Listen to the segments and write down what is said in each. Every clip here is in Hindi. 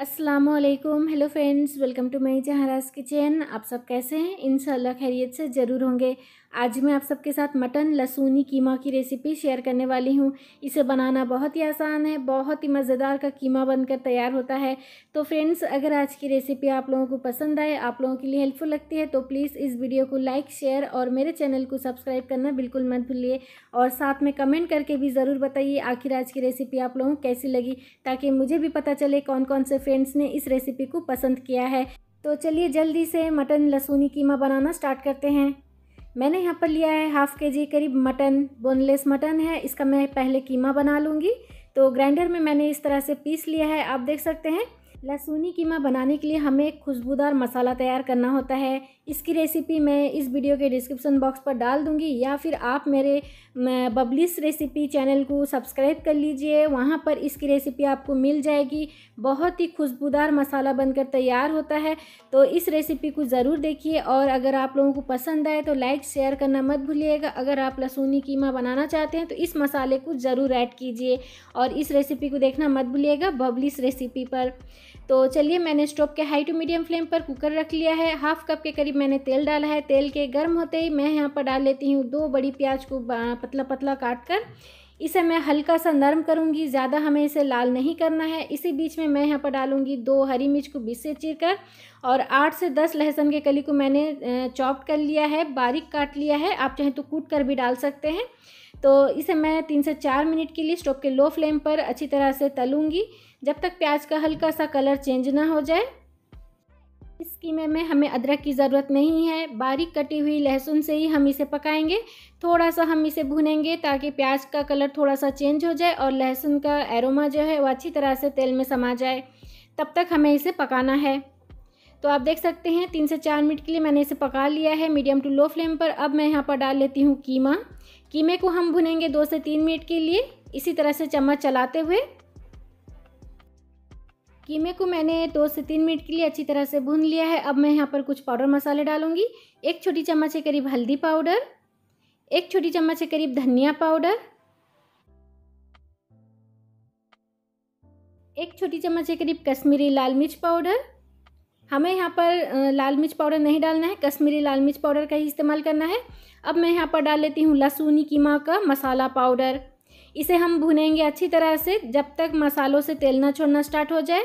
Aslam hello friends welcome to my Jaharaj kitchen आप सब कैसे हैं इन खैरियत से ज़रूर होंगे आज मैं आप सबके साथ मटन लहसुनी कीमा की रेसिपी शेयर करने वाली हूँ इसे बनाना बहुत ही आसान है बहुत ही मज़ेदार का कीमा बनकर तैयार होता है तो फ्रेंड्स अगर आज की रेसिपी आप लोगों को पसंद आए आप लोगों के लिए हेल्पफुल लगती है तो प्लीज़ इस वीडियो को लाइक शेयर और मेरे चैनल को सब्सक्राइब करना बिल्कुल मत भूलिए और साथ में कमेंट करके भी ज़रूर बताइए आखिर आज की रेसिपी आप लोगों को कैसी लगी ताकि मुझे भी पता चले कौन कौन से फ्रेंड्स ने इस रेसिपी को पसंद किया है तो चलिए जल्दी से मटन लहसुनी कीमा बनाना स्टार्ट करते हैं मैंने यहाँ पर लिया है हाफ़ के जी करीब मटन बोनलेस मटन है इसका मैं पहले कीमा बना लूँगी तो ग्राइंडर में मैंने इस तरह से पीस लिया है आप देख सकते हैं लहसुनी कीमा बनाने के लिए हमें एक खुशबूदार मसाला तैयार करना होता है इसकी रेसिपी मैं इस वीडियो के डिस्क्रिप्शन बॉक्स पर डाल दूंगी या फिर आप मेरे बबलिस रेसिपी चैनल को सब्सक्राइब कर लीजिए वहाँ पर इसकी रेसिपी आपको मिल जाएगी बहुत ही खुशबूदार मसाला बनकर तैयार होता है तो इस रेसिपी को ज़रूर देखिए और अगर आप लोगों को पसंद आए तो लाइक शेयर करना मत भूलिएगा अगर आप लहसुनी कीमा बनाना चाहते हैं तो इस मसाले को ज़रूर ऐड कीजिए और इस रेसिपी को देखना मत भूलिएगा बबलिस रेसिपी पर तो चलिए मैंने स्टोव के हाई टू मीडियम फ्लेम पर कुकर रख लिया है हाफ कप के करीब मैंने तेल डाला है तेल के गर्म होते ही मैं यहाँ पर डाल लेती हूँ दो बड़ी प्याज को पतला पतला काट कर इसे मैं हल्का सा नरम करूँगी ज़्यादा हमें इसे लाल नहीं करना है इसी बीच में मैं यहाँ पर डालूँगी दो हरी मिर्च को बीस से चीर कर और आठ से दस लहसुन के कली को मैंने चॉप कर लिया है बारीक काट लिया है आप चाहें तो कूट कर भी डाल सकते हैं तो इसे मैं तीन से चार मिनट के लिए स्टोव के लो फ्लेम पर अच्छी तरह से तलूंगी जब तक प्याज का हल्का सा कलर चेंज ना हो जाए इस कीमे में हमें अदरक की ज़रूरत नहीं है बारीक कटी हुई लहसुन से ही हम इसे पकाएंगे थोड़ा सा हम इसे भुनेंगे ताकि प्याज का कलर थोड़ा सा चेंज हो जाए और लहसुन का एरोमा जो है वो अच्छी तरह से तेल में समा जाए तब तक हमें इसे पकाना है तो आप देख सकते हैं तीन से चार मिनट के लिए मैंने इसे पका लिया है मीडियम टू लो फ्लेम पर अब मैं यहाँ पर डाल लेती हूँ कीमा कीमे को हम भुनेंगे दो से तीन मिनट के लिए इसी तरह से चम्मच चलाते हुए कीमे को मैंने दो से तीन मिनट के लिए अच्छी तरह से भून लिया है अब मैं यहाँ पर कुछ पाउडर मसाले डालूंगी एक छोटी चम्मच के करीब हल्दी पाउडर एक छोटी चम्मच के करीब धनिया पाउडर एक छोटी चम्मच के करीब कश्मीरी लाल मिर्च पाउडर हमें यहाँ पर लाल मिर्च पाउडर नहीं डालना है कश्मीरी लाल मिर्च पाउडर का ही इस्तेमाल करना है अब मैं यहाँ पर डाल लेती हूँ लहसुनी कीमा का मसाला पाउडर इसे हम भुनेंगे अच्छी तरह से जब तक मसालों से तेल ना छोड़ना स्टार्ट हो जाए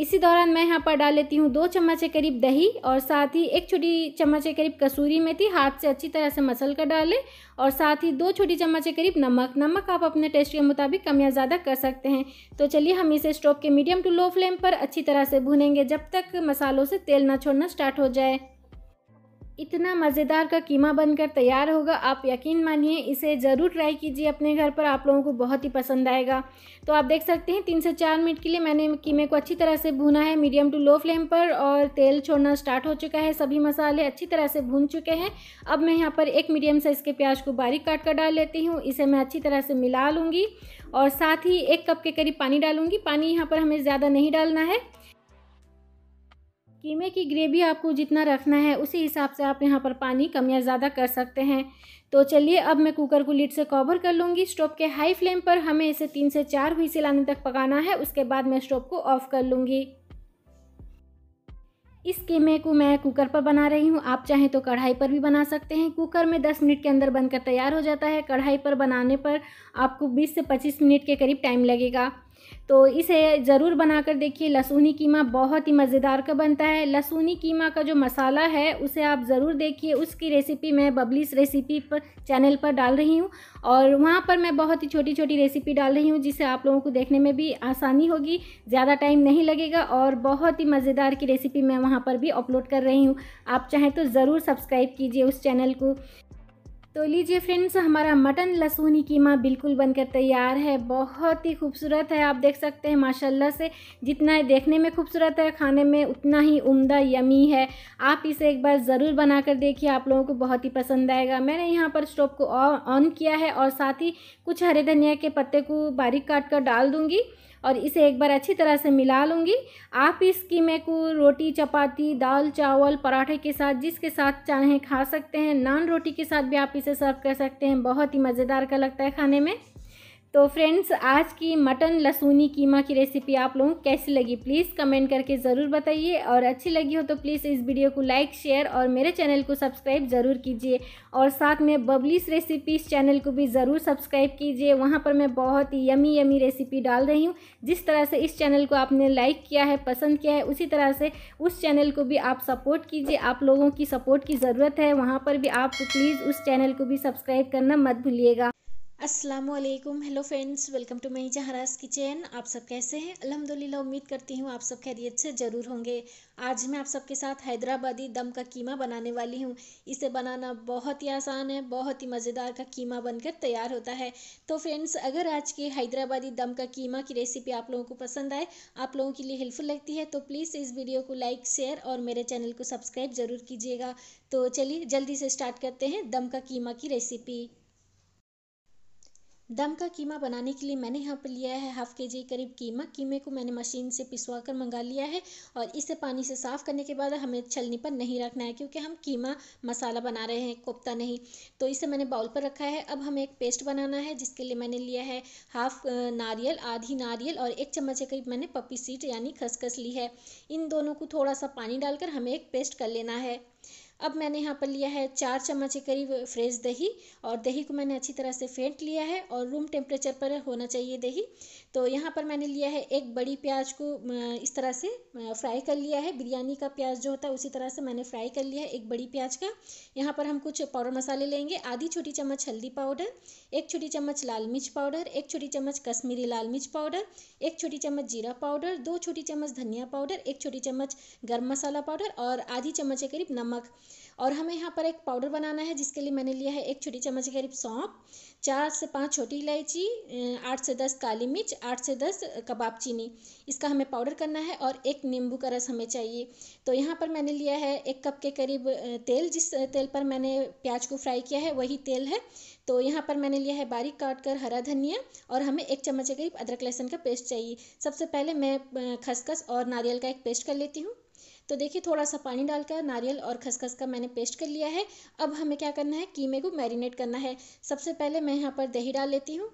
इसी दौरान मैं यहाँ पर डाल लेती हूँ दो चम्मच के करीब दही और साथ ही एक छोटी चम्मच के करीब कसूरी मेथी हाथ से अच्छी तरह से मसल कर डालें और साथ ही दो छोटी चम्मच के करीब नमक नमक आप अपने टेस्ट के मुताबिक कम या ज़्यादा कर सकते हैं तो चलिए हम इसे स्टोव के मीडियम टू लो फ्लेम पर अच्छी तरह से भूनेंगे जब तक मसालों से तेल ना छोड़ना स्टार्ट हो जाए इतना मज़ेदार का कीमा बनकर तैयार होगा आप यकीन मानिए इसे ज़रूर ट्राई कीजिए अपने घर पर आप लोगों को बहुत ही पसंद आएगा तो आप देख सकते हैं तीन से चार मिनट के लिए मैंने कीमे को अच्छी तरह से भुना है मीडियम टू लो फ्लेम पर और तेल छोड़ना स्टार्ट हो चुका है सभी मसाले अच्छी तरह से भून चुके हैं अब मैं यहाँ पर एक मीडियम साइज़ के प्याज को बारीक काट कर डाल लेती हूँ इसे मैं अच्छी तरह से मिला लूँगी और साथ ही एक कप के करीब पानी डालूँगी पानी यहाँ पर हमें ज़्यादा नहीं डालना है कीमे की ग्रेवी आपको जितना रखना है उसी हिसाब से आप यहाँ पर पानी कम या ज़्यादा कर सकते हैं तो चलिए अब मैं कुकर को लीड से कवर कर लूँगी स्टोव के हाई फ्लेम पर हमें इसे तीन से चार हुई लाने तक पकाना है उसके बाद मैं स्टोव को ऑफ़ कर लूँगी इस कीमे को मैं कुकर पर बना रही हूँ आप चाहें तो कढ़ाई पर भी बना सकते हैं कुकर में 10 मिनट के अंदर बनकर तैयार हो जाता है कढ़ाई पर बनाने पर आपको 20 से 25 मिनट के करीब टाइम लगेगा तो इसे ज़रूर बनाकर देखिए लहसुनी कीमा बहुत ही मज़ेदार का बनता है लहसुनी कीमा का जो मसाला है उसे आप ज़रूर देखिए उसकी रेसिपी मैं बबलीस रेसिपी पर चैनल पर डाल रही हूँ और वहाँ पर मैं बहुत ही छोटी छोटी रेसिपी डाल रही हूँ जिससे आप लोगों को देखने में भी आसानी होगी ज़्यादा टाइम नहीं लगेगा और बहुत ही मज़ेदार की रेसिपी मैं वहाँ पर भी अपलोड कर रही हूँ आप चाहें तो ज़रूर सब्सक्राइब कीजिए उस चैनल को तो लीजिए फ्रेंड्स हमारा मटन लहसुनी कीमा बिल्कुल बनकर तैयार है बहुत ही खूबसूरत है आप देख सकते हैं माशाल्लाह से जितना देखने में खूबसूरत है खाने में उतना ही उम्दा यमी है आप इसे एक बार ज़रूर बनाकर देखिए आप लोगों को बहुत ही पसंद आएगा मैंने यहाँ पर स्टोव को ऑन किया है और साथ ही कुछ हरे धनिया के पत्ते को बारीक काट कर डाल दूँगी और इसे एक बार अच्छी तरह से मिला लूँगी आप इस कीमे को रोटी चपाती दाल चावल पराठे के साथ जिसके साथ चाहें खा सकते हैं नान रोटी के साथ भी आप इसे सर्व कर सकते हैं बहुत ही मज़ेदार का लगता है खाने में तो फ्रेंड्स आज की मटन लहसुनी कीमा की रेसिपी आप लोगों को कैसी लगी प्लीज़ कमेंट करके ज़रूर बताइए और अच्छी लगी हो तो प्लीज़ इस वीडियो को लाइक शेयर और मेरे चैनल को सब्सक्राइब ज़रूर कीजिए और साथ में बबलीस रेसिपीज़ चैनल को भी ज़रूर सब्सक्राइब कीजिए वहाँ पर मैं बहुत ही यमी यमी रेसिपी डाल रही हूँ जिस तरह से इस चैनल को आपने लाइक किया है पसंद किया है उसी तरह से उस चैनल को भी आप सपोर्ट कीजिए आप लोगों की सपोर्ट की ज़रूरत है वहाँ पर भी आप प्लीज़ उस चैनल को भी सब्सक्राइब करना मत भूलिएगा असलकुम hello friends welcome to my Jaharaj kitchen आप सब कैसे हैं अलहमदिल्ला उम्मीद करती हूँ आप सब खैरियत से ज़रूर होंगे आज मैं आप सबके साथ हैदराबादी दम का कीमा बनाने वाली हूँ इसे बनाना बहुत ही आसान है बहुत ही मज़ेदार का कीमा बनकर तैयार होता है तो फ्रेंड्स अगर आज के हैदराबादी दम का कीमा की रेसिपी आप लोगों को पसंद आए आप लोगों के लिए हेल्पफुल लगती है तो प्लीज़ इस वीडियो को लाइक शेयर और मेरे चैनल को सब्सक्राइब ज़रूर कीजिएगा तो चलिए जल्दी से स्टार्ट करते हैं दम का कीमा की रेसिपी दम का कीमा बनाने के लिए मैंने यहाँ पर लिया है हाफ के जी करीब कीमा कीमे को मैंने मशीन से पिसवा कर मंगा लिया है और इसे पानी से साफ़ करने के बाद हमें छलनी पर नहीं रखना है क्योंकि हम कीमा मसाला बना रहे हैं कोफ्ता नहीं तो इसे मैंने बाउल पर रखा है अब हमें एक पेस्ट बनाना है जिसके लिए मैंने लिया है हाफ नारियल आधी नारियल और एक चम्मच के करीब मैंने पपी सीट यानी खसखस ली है इन दोनों को थोड़ा सा पानी डालकर हमें एक पेस्ट कर लेना है अब मैंने यहाँ पर लिया है चार चम्मच के करीब फ्रेश दही और दही को मैंने अच्छी तरह से फेंट लिया है और रूम टेम्परेचर पर होना चाहिए दही तो यहाँ पर मैंने लिया है एक बड़ी प्याज को इस तरह से फ्राई कर लिया है बिरयानी का प्याज जो होता है उसी तरह से मैंने फ्राई कर लिया है एक बड़ी प्याज का यहाँ पर हम कुछ पाउडर मसाले लेंगे आधी छोटी चम्मच हल्दी पाउडर एक छोटी चम्मच लाल मिर्च पाउडर एक छोटी चम्मच कश्मीरी लाल मिर्च पाउडर एक छोटी चम्मच जीरा पाउडर दो छोटी चम्मच धनिया पाउडर एक छोटी चम्मच गर्म मसाला पाउडर और आधी चम्मच के करीब नमक और हमें यहाँ पर एक पाउडर बनाना है जिसके लिए मैंने लिया है एक छोटी चम्मच के करीब सौंप चार से पाँच छोटी इलायची आठ से दस काली मिर्च आठ से दस कबाब चीनी इसका हमें पाउडर करना है और एक नींबू का रस हमें चाहिए तो यहाँ पर मैंने लिया है एक कप के करीब तेल जिस तेल पर मैंने प्याज को फ्राई किया है वही तेल है तो यहाँ पर मैंने लिया है बारीक काट कर हरा धनिया और हमें एक चम्मच के करीब अदरक लहसुन का पेस्ट चाहिए सबसे पहले मैं खसखस और नारियल का एक पेस्ट कर लेती हूँ तो देखिए थोड़ा सा पानी डालकर नारियल और खसखस का मैंने पेस्ट कर लिया है अब हमें क्या करना है कीमे को मैरिनेट करना है सबसे पहले मैं यहाँ पर दही डाल लेती हूँ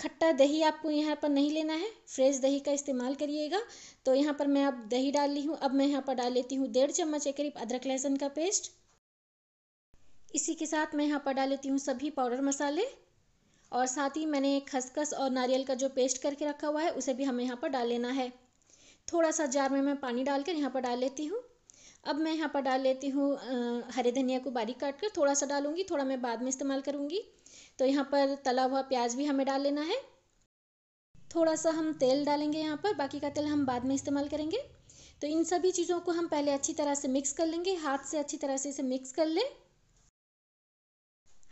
खट्टा दही आपको यहाँ पर नहीं लेना है फ्रेश दही का इस्तेमाल करिएगा तो यहाँ पर मैं अब दही डाल ली हूँ अब मैं यहाँ पर डाल लेती हूँ डेढ़ चम्मच के करीब अदरक लहसुन का पेस्ट इसी के साथ मैं यहाँ पर डाल लेती हूँ सभी पाउडर मसाले और साथ ही मैंने खसखस और नारियल का जो पेस्ट करके रखा हुआ है उसे भी हमें यहाँ पर डाल लेना है थोड़ा सा जार में मैं पानी डालकर यहाँ पर डाल लेती हूँ अब मैं यहाँ पर डाल लेती हूँ हरे धनिया को बारीक काट कर थोड़ा सा डालूंगी थोड़ा मैं बाद में इस्तेमाल करूँगी तो यहाँ पर तला हुआ प्याज भी हमें डाल लेना है थोड़ा सा हम तेल डालेंगे यहाँ पर बाकी का तेल हम बाद में इस्तेमाल करेंगे तो इन सभी चीज़ों को हम पहले अच्छी तरह से मिक्स कर लेंगे हाथ से अच्छी तरह से इसे मिक्स कर लें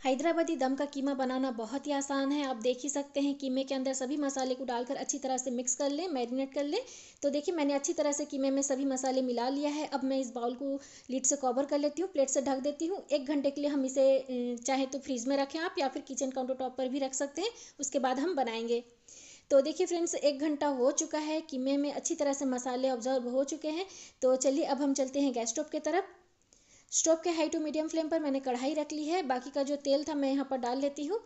हैदराबादी दम का कीमा बनाना बहुत ही आसान है आप देख ही सकते हैं कीमे के अंदर सभी मसाले को डालकर अच्छी तरह से मिक्स कर लें मैरिनेट कर लें तो देखिए मैंने अच्छी तरह से कीमे में सभी मसाले मिला लिया है अब मैं इस बाउल को लीड से कवर कर लेती हूँ प्लेट से ढक देती हूँ एक घंटे के लिए हम इसे चाहे तो फ्रीज में रखें आप या फिर किचन काउंटर टॉप पर भी रख सकते हैं उसके बाद हम बनाएंगे तो देखिए फ्रेंड्स एक घंटा हो चुका है कीमे में अच्छी तरह से मसाले ऑब्जर्व हो चुके हैं तो चलिए अब हम चलते हैं गैस स्टोव की तरफ स्टोव के हाई टू मीडियम फ्लेम पर मैंने कढ़ाई रख ली है बाकी का जो तेल था मैं यहाँ पर डाल लेती हूँ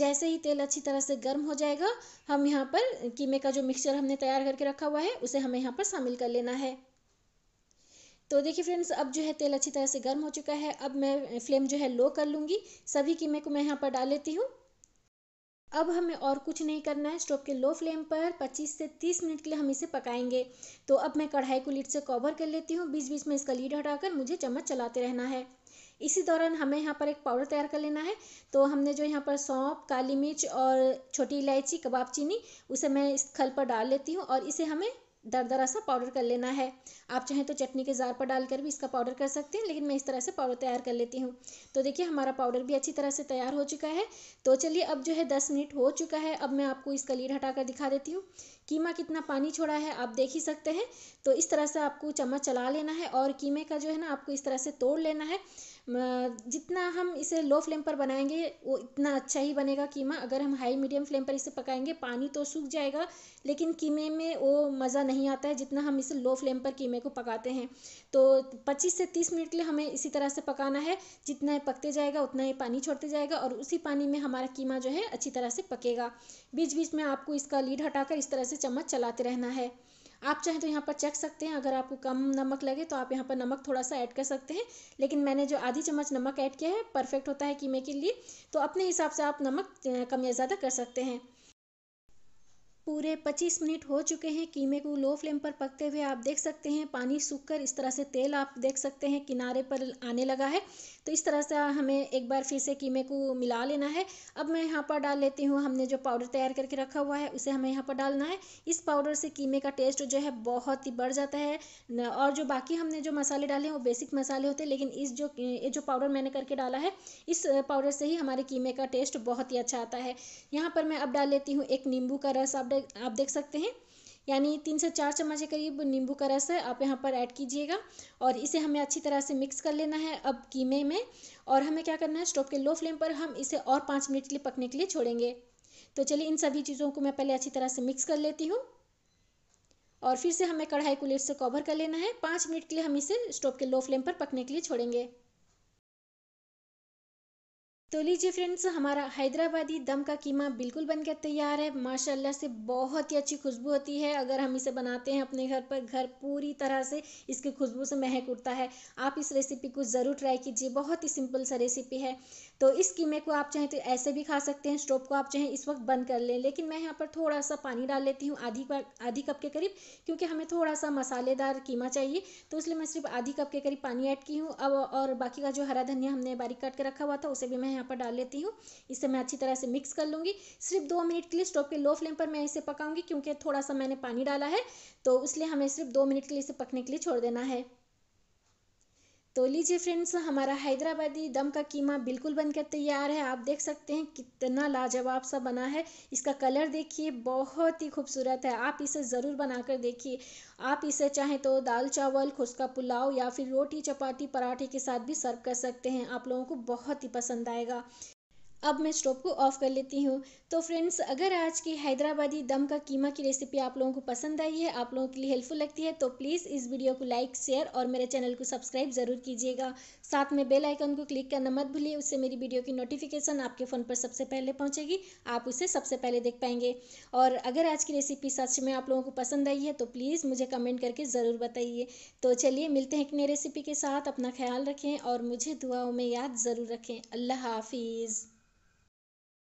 जैसे ही तेल अच्छी तरह से गर्म हो जाएगा हम यहाँ पर कीमे का जो मिक्सचर हमने तैयार करके रखा हुआ है उसे हमें यहाँ पर शामिल कर लेना है तो देखिए फ्रेंड्स अब जो है तेल अच्छी तरह से गर्म हो चुका है अब मैं फ्लेम जो है लो कर लूँगी सभी कीमे को मैं यहाँ पर डाल लेती हूँ अब हमें और कुछ नहीं करना है स्टोव के लो फ्लेम पर 25 से 30 मिनट के लिए हम इसे पकाएंगे तो अब मैं कढ़ाई को लीड से कवर कर लेती हूँ बीच बीच में इसका लीड हटाकर मुझे चम्मच चलाते रहना है इसी दौरान हमें यहाँ पर एक पाउडर तैयार कर लेना है तो हमने जो यहाँ पर सौंप काली मिर्च और छोटी इलायची कबाब चीनी उसे मैं इस खल पर डाल लेती हूँ और इसे हमें दर दरा सा पाउडर कर लेना है आप चाहें तो चटनी के जार पर डालकर भी इसका पाउडर कर सकते हैं लेकिन मैं इस तरह से पाउडर तैयार कर लेती हूँ तो देखिए हमारा पाउडर भी अच्छी तरह से तैयार हो चुका है तो चलिए अब जो है दस मिनट हो चुका है अब मैं आपको इसका लीड हटा कर दिखा देती हूँ कीमा कितना पानी छोड़ा है आप देख ही सकते हैं तो इस तरह से आपको चम्मच चला लेना है और कीमे का जो है ना आपको इस तरह से तोड़ लेना है जितना हम इसे लो फ्लेम पर बनाएंगे वो इतना अच्छा ही बनेगा कीमा अगर हम हाई मीडियम फ्लेम पर इसे पकाएंगे पानी तो सूख जाएगा लेकिन कीमे में वो मज़ा नहीं आता है जितना हम इसे लो फ्लेम पर कीमे को पकाते हैं तो पच्चीस से तीस मिनट के लिए हमें इसी तरह से पकाना है जितना ही पकते जाएगा उतना ही पानी छोड़ते जाएगा और उसी पानी में हमारा कीमा जो है अच्छी तरह से पकेगा बीच बीच में आपको इसका लीड हटाकर इस तरह से चम्मच चलाते रहना है आप चाहें तो यहाँ पर चेक सकते हैं अगर आपको कम नमक लगे तो आप यहाँ पर नमक थोड़ा सा ऐड कर सकते हैं लेकिन मैंने जो आधी चम्मच नमक ऐड किया है परफेक्ट होता है कीमे के लिए तो अपने हिसाब से आप नमक कम या ज़्यादा कर सकते हैं पूरे 25 मिनट हो चुके हैं कीमे को लो फ्लेम पर पकते हुए आप देख सकते हैं पानी सूख कर इस तरह से तेल आप देख सकते हैं किनारे पर आने लगा है तो इस तरह से हमें एक बार फिर से कीमे को मिला लेना है अब मैं यहाँ पर डाल लेती हूँ हमने जो पाउडर तैयार करके रखा हुआ है उसे हमें यहाँ पर डालना है इस पाउडर से कीमे का टेस्ट जो है बहुत ही बढ़ जाता है और जो बाकी हमने जो मसाले डाले हैं वो बेसिक मसाले होते हैं लेकिन इस जो ये जो पाउडर मैंने करके डाला है इस पाउडर से ही हमारे कीमे का टेस्ट बहुत ही अच्छा आता है यहाँ पर मैं अब डाल लेती हूँ एक नींबू का रस आप आप देख सकते हैं यानी तीन से चार चम्मच के करीब नींबू का रस आप यहाँ पर ऐड कीजिएगा और इसे हमें अच्छी तरह से मिक्स कर लेना है अब कीमे में और हमें क्या करना है स्टोव के लो फ्लेम पर हम इसे और पाँच मिनट के लिए पकने के लिए छोड़ेंगे तो चलिए इन सभी चीज़ों को मैं पहले अच्छी तरह से मिक्स कर लेती हूँ और फिर से हमें कढ़ाई को लेट से कवर कर लेना है पाँच मिनट के लिए हम इसे स्टोव के लो फ्लेम पर पकने के लिए छोड़ेंगे तो लीजिए फ्रेंड्स हमारा हैदराबादी दम का कीमा बिल्कुल बनकर तैयार है माशाल्लाह से बहुत ही अच्छी खुशबू होती है अगर हम इसे बनाते हैं अपने घर पर घर पूरी तरह से इसकी खुशबू से महक उठता है आप इस रेसिपी को ज़रूर ट्राई कीजिए बहुत ही सिंपल सा रेसिपी है तो इस कीमे को आप चाहें तो ऐसे भी खा सकते हैं स्टोव को आप चाहें इस वक्त बंद कर लें लेकिन मैं यहाँ पर थोड़ा सा पानी डाल लेती हूँ आधी आधी कप के करीब क्योंकि हमें थोड़ा सा मसालेदार कीमा चाहिए तो इसलिए मैं सिर्फ आधी कप के करीब पानी ऐड की हूँ अब और बाकी का जो हरा धनिया हमने बारीक काट के रखा हुआ था उसे भी मैं यहाँ पर डाल लेती हूँ इसे मैं अच्छी तरह से मिक्स कर लूँगी सिर्फ दो मिनट के लिए स्टोव के लो फ्लेम पर मैं इसे पकाऊंगी क्योंकि थोड़ा सा मैंने पानी डाला है तो इसलिए हमें सिर्फ दो मिनट के लिए इसे पकने के लिए छोड़ देना है तो लीजिए फ्रेंड्स हमारा हैदराबादी दम का कीमा बिल्कुल बनकर तैयार है आप देख सकते हैं कितना लाजवाब सा बना है इसका कलर देखिए बहुत ही खूबसूरत है आप इसे ज़रूर बनाकर देखिए आप इसे चाहें तो दाल चावल खुशका पुलाव या फिर रोटी चपाती पराठे के साथ भी सर्व कर सकते हैं आप लोगों को बहुत ही पसंद आएगा अब मैं स्टोव को ऑफ़ कर लेती हूँ तो फ्रेंड्स अगर आज की हैदराबादी दम का कीमा की रेसिपी आप लोगों को पसंद आई है आप लोगों के लिए हेल्पफुल लगती है तो प्लीज़ इस वीडियो को लाइक शेयर और मेरे चैनल को सब्सक्राइब ज़रूर कीजिएगा साथ में बेल आइकन को क्लिक करना मत भूलिए उससे मेरी वीडियो की नोटिफिकेशन आपके फ़ोन पर सबसे पहले पहुँचेगी आप उसे सबसे पहले देख पाएंगे और अगर आज की रेसिपी सच में आप लोगों को पसंद आई है तो प्लीज़ मुझे कमेंट करके ज़रूर बताइए तो चलिए मिलते हैं एक नई रेसिपी के साथ अपना ख्याल रखें और मुझे दुआओं में याद ज़रूर रखें अल्लाह हाफिज़